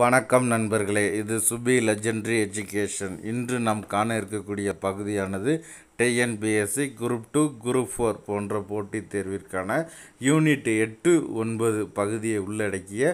வணக்கம் நண்பர்களே இது சுபி லெஜெண்ட்ரி எஜுகேஷன் இன்று நாம் காண இருக்கக்கூடிய பகுதியானது TNPSC group two group four போன்ற போட்டித் தேர்விற்கான யூனிட் எட்டு ஒன்பது பகுதியை உள்ளடக்கிய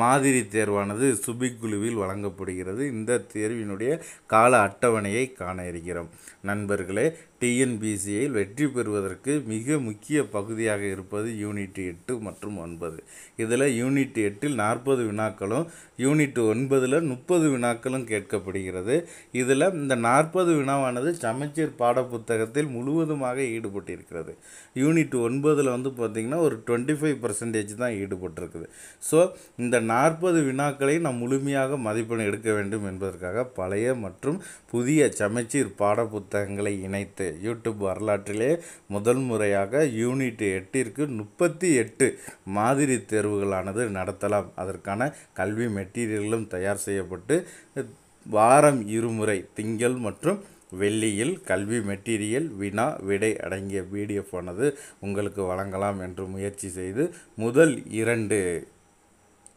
மாதிரி தேர்வானது சுபிக்குழுவில் வழங்கப்படுகிறது இந்த தேர்வினுடைய கால அட்டவணையை காண இருக்கிறோம் நண்பர்களே டிஎன்பிசியில் வெற்றி பெறுவதற்கு மிக முக்கிய பகுதியாக இருப்பது யூனிட் எட்டு மற்றும் ஒன்பது இதில் யூனிட் எட்டில் நாற்பது வினாக்களும் யூனிட் ஒன்பதில் முப்பது வினாக்களும் கேட்கப்படுகிறது இதில் இந்த நாற்பது வினாவானது சமச்சீர் பாடப்புத்தகம் புத்தகத்தில் முழுவதுமாக ஈடுபட்டிருக்கிறது யூனிட் ஒன்பதில் வந்து பார்த்திங்கன்னா ஒரு டுவெண்ட்டி ஃபைவ் பர்சன்டேஜ் தான் ஈடுபட்டிருக்குது ஸோ இந்த நாற்பது வினாக்களை நாம் முழுமையாக மதிப்பெண் எடுக்க வேண்டும் என்பதற்காக பழைய மற்றும் புதிய சமச்சீர் பாட புத்தகங்களை இணைத்து யூடியூப் வரலாற்றிலே முதல் முறையாக யூனிட் எட்டிற்கு முப்பத்தி எட்டு மாதிரி தேர்வுகளானது நடத்தலாம் அதற்கான கல்வி மெட்டீரியல்களும் தயார் செய்யப்பட்டு வாரம் இருமுறை திங்கள் மற்றும் வெள்ளியில் கல்வி மெட்டீரியல் வினா விடை அடங்கிய பிடிஎஃப் ஆனது உங்களுக்கு வழங்கலாம் என்று முயற்சி செய்து முதல் இரண்டு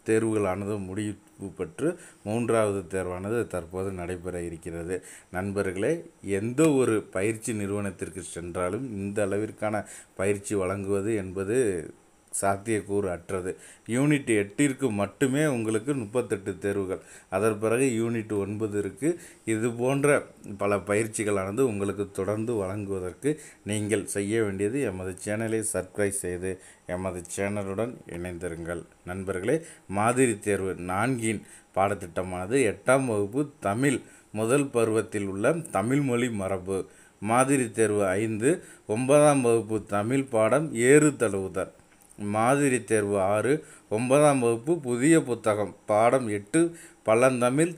தேர்வுகளானது முடிவு பெற்று மூன்றாவது தேர்வானது தற்போது நடைபெற இருக்கிறது நண்பர்களே எந்த ஒரு பயிற்சி நிறுவனத்திற்கு சென்றாலும் இந்த அளவிற்கான பயிற்சி வழங்குவது என்பது சாத்தியக்கூறு அற்றது யூனிட் எட்டிற்கு மட்டுமே உங்களுக்கு முப்பத்தெட்டு தேர்வுகள் அதன் பிறகு யூனிட் ஒன்பது இருக்குது இது போன்ற பல பயிற்சிகளானது உங்களுக்கு தொடர்ந்து வழங்குவதற்கு நீங்கள் செய்ய வேண்டியது எமது சேனலை சப்ஸ்கிரைப் செய்து எமது சேனலுடன் இணைந்திருங்கள் நண்பர்களே மாதிரி தேர்வு நான்கின் பாடத்திட்டமானது எட்டாம் வகுப்பு தமிழ் முதல் பருவத்தில் உள்ள தமிழ்மொழி மரபு மாதிரி தேர்வு ஐந்து ஒன்பதாம் வகுப்பு தமிழ் பாடம் ஏறு தழுவுதல் மாதிரி தேர்வு ஆறு ஒன்பதாம் வகுப்பு புதிய புத்தகம் பாடம் எட்டு பழந்தமிழ்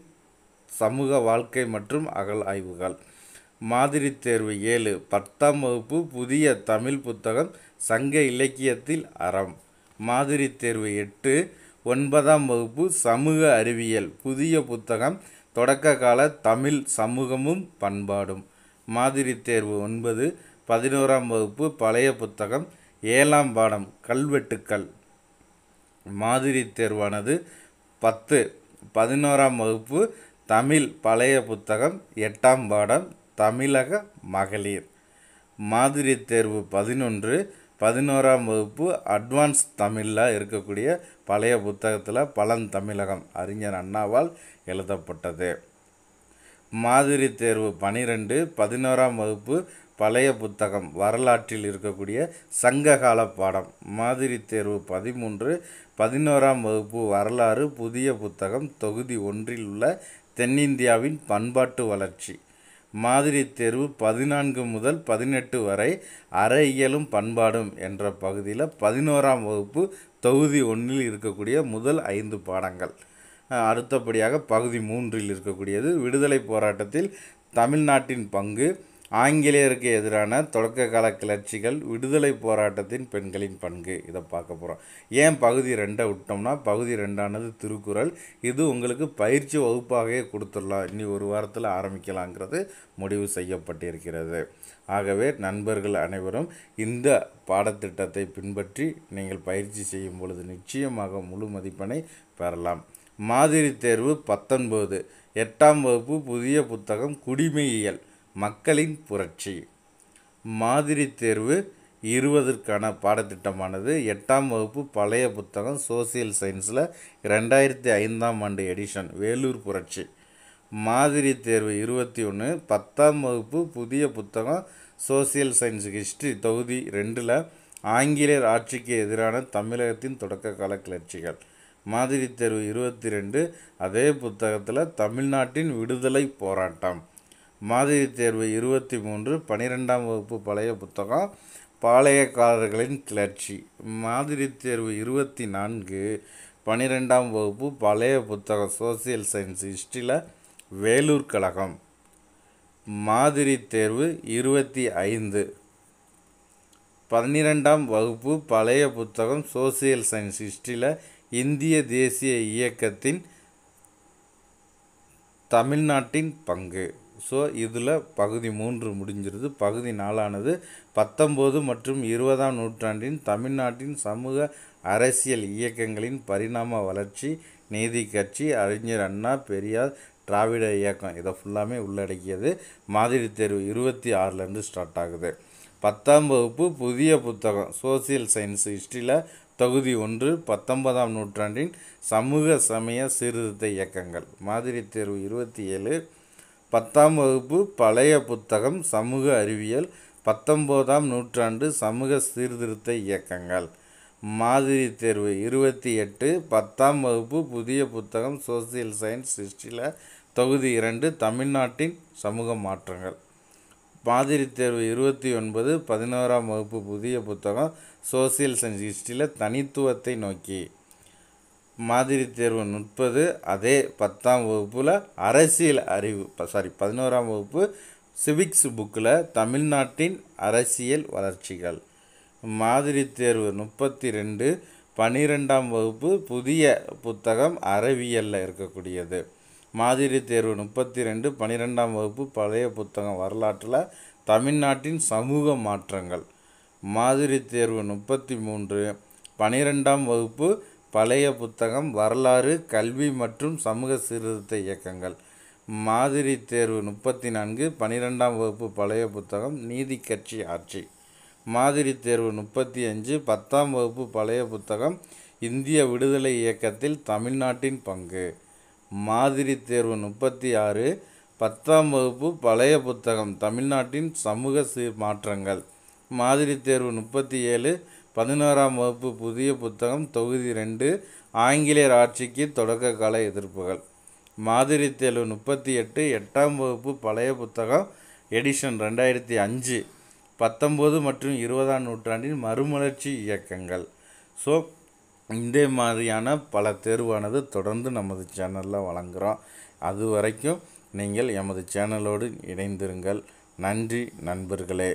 சமூக வாழ்க்கை மற்றும் அகல் ஆய்வுகள் மாதிரி தேர்வு ஏழு பத்தாம் வகுப்பு புதிய தமிழ் புத்தகம் சங்க இலக்கியத்தில் அறம் மாதிரி தேர்வு எட்டு ஒன்பதாம் வகுப்பு சமூக அறிவியல் புதிய புத்தகம் தொடக்க கால தமிழ் சமூகமும் பண்பாடும் மாதிரி தேர்வு ஒன்பது பதினோராம் வகுப்பு பழைய புத்தகம் ஏழாம் பாடம் கல்வெட்டுக்கள் மாதிரி தேர்வானது பத்து பதினோராம் வகுப்பு தமிழ் பழைய புத்தகம் எட்டாம் பாடம் தமிழக மகளிர் மாதிரி தேர்வு பதினொன்று பதினோராம் வகுப்பு அட்வான்ஸ் தமிழில் இருக்கக்கூடிய பழைய புத்தகத்தில் பழந்தமிழகம் அறிஞர் அண்ணாவால் எழுதப்பட்டது மாதிரி தேர்வு பனிரெண்டு பதினோராம் வகுப்பு பழைய புத்தகம் வரலாற்றில் இருக்கக்கூடிய சங்ககால பாடம் மாதிரி தேர்வு பதிமூன்று பதினோராம் வகுப்பு வரலாறு புதிய புத்தகம் தொகுதி ஒன்றில் உள்ள தென்னிந்தியாவின் பண்பாட்டு வளர்ச்சி மாதிரி தேர்வு பதினான்கு முதல் பதினெட்டு வரை அற இயலும் பண்பாடும் என்ற பகுதியில் பதினோராம் வகுப்பு தொகுதி ஒன்றில் இருக்கக்கூடிய முதல் ஐந்து பாடங்கள் அடுத்தபடியாக பகுதி மூன்றில் இருக்கக்கூடியது விடுதலை போராட்டத்தில் தமிழ்நாட்டின் பங்கு ஆங்கிலேயருக்கு எதிரான தொடக்க கால கிளர்ச்சிகள் விடுதலை போராட்டத்தின் பெண்களின் பங்கு இதை பார்க்க போகிறோம் ஏன் பகுதி ரெண்டை விட்டோம்னா பகுதி ரெண்டானது திருக்குறள் இது உங்களுக்கு பயிற்சி வகுப்பாகவே கொடுத்துடலாம் இனி ஒரு வாரத்தில் ஆரம்பிக்கலாங்கிறது முடிவு செய்யப்பட்டிருக்கிறது ஆகவே நண்பர்கள் அனைவரும் இந்த பாடத்திட்டத்தை பின்பற்றி நீங்கள் பயிற்சி செய்யும் பொழுது நிச்சயமாக முழு மதிப்பெண்ணை பெறலாம் மாதிரி தேர்வு பத்தொன்பது எட்டாம் வகுப்பு புதிய புத்தகம் குடிமையியல் மக்களின் புரட்சி மாதிரி தேர்வு இருபதற்கான பாடத்திட்டமானது எட்டாம் வகுப்பு பழைய புத்தகம் சோசியல் சயின்ஸில் ரெண்டாயிரத்தி ஐந்தாம் ஆண்டு எடிஷன் வேலூர் புரட்சி மாதிரி தேர்வு இருபத்தி ஒன்று பத்தாம் வகுப்பு புதிய புத்தகம் சோசியல் சயின்ஸ் ஹிஸ்ட்ரி தொகுதி ரெண்டில் ஆங்கிலேயர் ஆட்சிக்கு எதிரான தமிழகத்தின் தொடக்க கால கிளர்ச்சிகள் மாதிரி தேர்வு இருபத்தி ரெண்டு அதே புத்தகத்தில் தமிழ்நாட்டின் விடுதலை போராட்டம் மாதிரி தேர்வு இருபத்தி மூன்று பனிரெண்டாம் வகுப்பு பழைய புத்தகம் பாளையக்காரர்களின் கிளர்ச்சி மாதிரி தேர்வு இருபத்தி நான்கு பனிரெண்டாம் வகுப்பு பழைய புத்தகம் சோசியல் சயின்ஸ் ஹிஸ்ட்ரியில் வேலூர் கழகம் மாதிரி தேர்வு இருபத்தி ஐந்து பன்னிரெண்டாம் வகுப்பு பழைய புத்தகம் சோசியல் சயின்ஸ் ஹிஸ்ட்ரியில் இந்திய தேசிய இயக்கத்தின் தமிழ்நாட்டின் பங்கு ஸோ இதில் பகுதி மூன்று முடிஞ்சிருது பகுதி நாலானது பத்தொம்போது மற்றும் இருபதாம் நூற்றாண்டின் தமிழ்நாட்டின் சமூக அரசியல் இயக்கங்களின் பரிணாம வளர்ச்சி நீதி கட்சி அறிஞர் அண்ணா பெரியார் திராவிட இயக்கம் இதை ஃபுல்லாமே உள்ளடக்கியது மாதிரி தேர்வு இருபத்தி ஆறுலேருந்து ஸ்டார்ட் ஆகுது பத்தாம் வகுப்பு புதிய புத்தகம் சோசியல் சயின்ஸ் ஹிஸ்ட்ரியில் தொகுதி ஒன்று பத்தொன்பதாம் நூற்றாண்டின் சமூக சமய சீர்திருத்த இயக்கங்கள் மாதிரி தேர்வு இருபத்தி ஏழு பத்தாம் வகுப்பு பழைய புத்தகம் சமூக அறிவியல் பத்தொம்போதாம் நூற்றாண்டு சமூக சீர்திருத்த இயக்கங்கள் மாதிரி தேர்வு இருபத்தி எட்டு பத்தாம் வகுப்பு புதிய புத்தகம் சோசியல் சயின்ஸ் ஹிஸ்டியில் தொகுதி இரண்டு தமிழ்நாட்டின் சமூக மாற்றங்கள் மாதிரி தேர்வு இருபத்தி ஒன்பது பதினோராம் வகுப்பு புதிய புத்தகம் சோசியல் சயின்ஸ் ஹிஸ்டியில் தனித்துவத்தை நோக்கி மாதிரி தேர்வு நுட்பது அதே பத்தாம் வகுப்பில் அரசியல் அறிவு சாரி பதினோராம் வகுப்பு சிவிக்ஸ் புக்கில் தமிழ்நாட்டின் அரசியல் வளர்ச்சிகள் மாதிரி தேர்வு முப்பத்தி ரெண்டு பன்னிரெண்டாம் வகுப்பு புதிய புத்தகம் அறிவியலில் இருக்கக்கூடியது மாதிரி தேர்வு முப்பத்தி ரெண்டு பன்னிரெண்டாம் வகுப்பு பழைய புத்தகம் வரலாற்றில் தமிழ்நாட்டின் சமூக மாற்றங்கள் மாதிரி தேர்வு முப்பத்தி மூன்று பனிரெண்டாம் வகுப்பு பழைய புத்தகம் வரலாறு கல்வி மற்றும் சமூக சீர்திருத்த இயக்கங்கள் மாதிரி தேர்வு முப்பத்தி நான்கு பனிரெண்டாம் வகுப்பு பழைய புத்தகம் நீதி கட்சி ஆட்சி மாதிரி தேர்வு முப்பத்தி அஞ்சு பத்தாம் வகுப்பு பழைய புத்தகம் இந்திய விடுதலை இயக்கத்தில் தமிழ்நாட்டின் பங்கு மாதிரி தேர்வு முப்பத்தி ஆறு பத்தாம் வகுப்பு பழைய புத்தகம் தமிழ்நாட்டின் சமூக சீர் மாற்றங்கள் மாதிரி தேர்வு முப்பத்தி ஏழு பதினோராம் வகுப்பு புதிய புத்தகம் தொகுதி ரெண்டு ஆங்கிலேயர் ஆட்சிக்கு தொடக்க கால எதிர்ப்புகள் மாதிரி தேர்வு முப்பத்தி எட்டு எட்டாம் வகுப்பு பழைய புத்தகம் எடிஷன் ரெண்டாயிரத்தி அஞ்சு பத்தொம்போது மற்றும் இருபதாம் நூற்றாண்டின் மறுமலர்ச்சி இயக்கங்கள் ஸோ இதே மாதிரியான பல தேர்வானது தொடர்ந்து நமது சேனலில் வழங்குகிறோம் அது வரைக்கும் நீங்கள் எமது சேனலோடு இணைந்திருங்கள் நன்றி நண்பர்களே